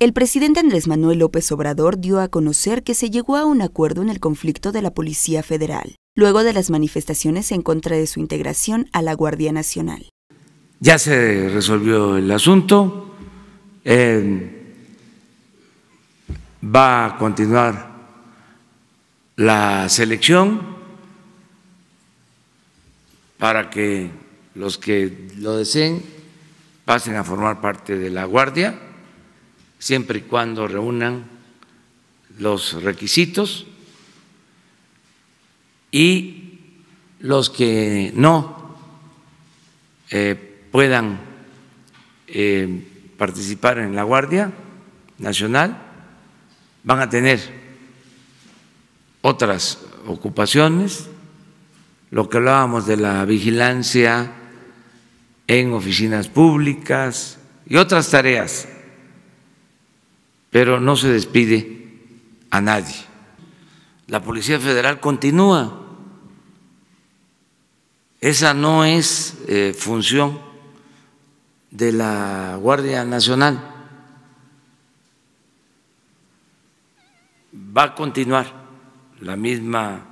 El presidente Andrés Manuel López Obrador dio a conocer que se llegó a un acuerdo en el conflicto de la Policía Federal, luego de las manifestaciones en contra de su integración a la Guardia Nacional. Ya se resolvió el asunto, eh, va a continuar la selección para que los que lo deseen pasen a formar parte de la Guardia siempre y cuando reúnan los requisitos y los que no eh, puedan eh, participar en la Guardia Nacional van a tener otras ocupaciones, lo que hablábamos de la vigilancia en oficinas públicas y otras tareas pero no se despide a nadie. La Policía Federal continúa. Esa no es eh, función de la Guardia Nacional. Va a continuar la misma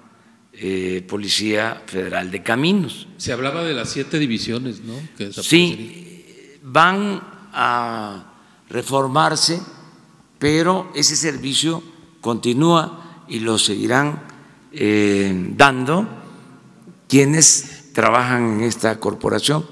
eh, Policía Federal de Caminos. Se hablaba de las siete divisiones, ¿no? sí, van a reformarse pero ese servicio continúa y lo seguirán eh, dando quienes trabajan en esta corporación.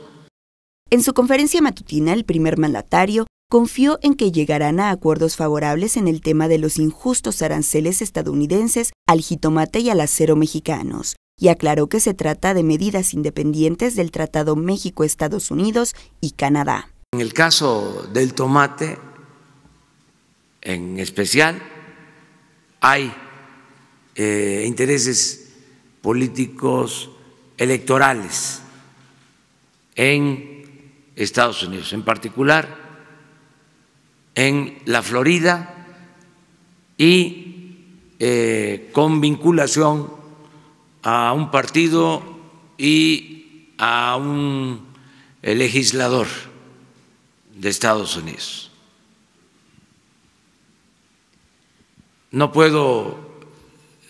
En su conferencia matutina, el primer mandatario confió en que llegarán a acuerdos favorables en el tema de los injustos aranceles estadounidenses al jitomate y al acero mexicanos, y aclaró que se trata de medidas independientes del Tratado México-Estados Unidos y Canadá. En el caso del tomate, en especial. Hay eh, intereses políticos electorales en Estados Unidos, en particular en la Florida y eh, con vinculación a un partido y a un legislador de Estados Unidos. No puedo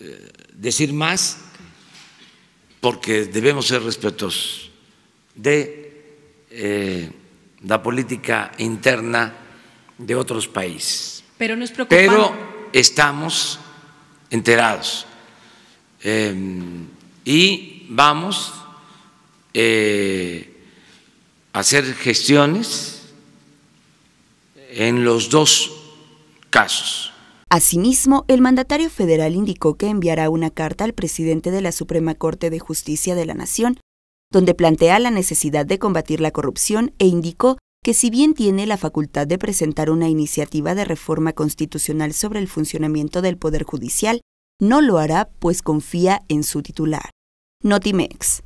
eh, decir más porque debemos ser respetuosos de eh, la política interna de otros países. Pero nos preocupa. Pero estamos enterados eh, y vamos a hacer gestiones en los dos casos Asimismo, el mandatario federal indicó que enviará una carta al presidente de la Suprema Corte de Justicia de la Nación, donde plantea la necesidad de combatir la corrupción e indicó que si bien tiene la facultad de presentar una iniciativa de reforma constitucional sobre el funcionamiento del Poder Judicial, no lo hará pues confía en su titular. Notimex.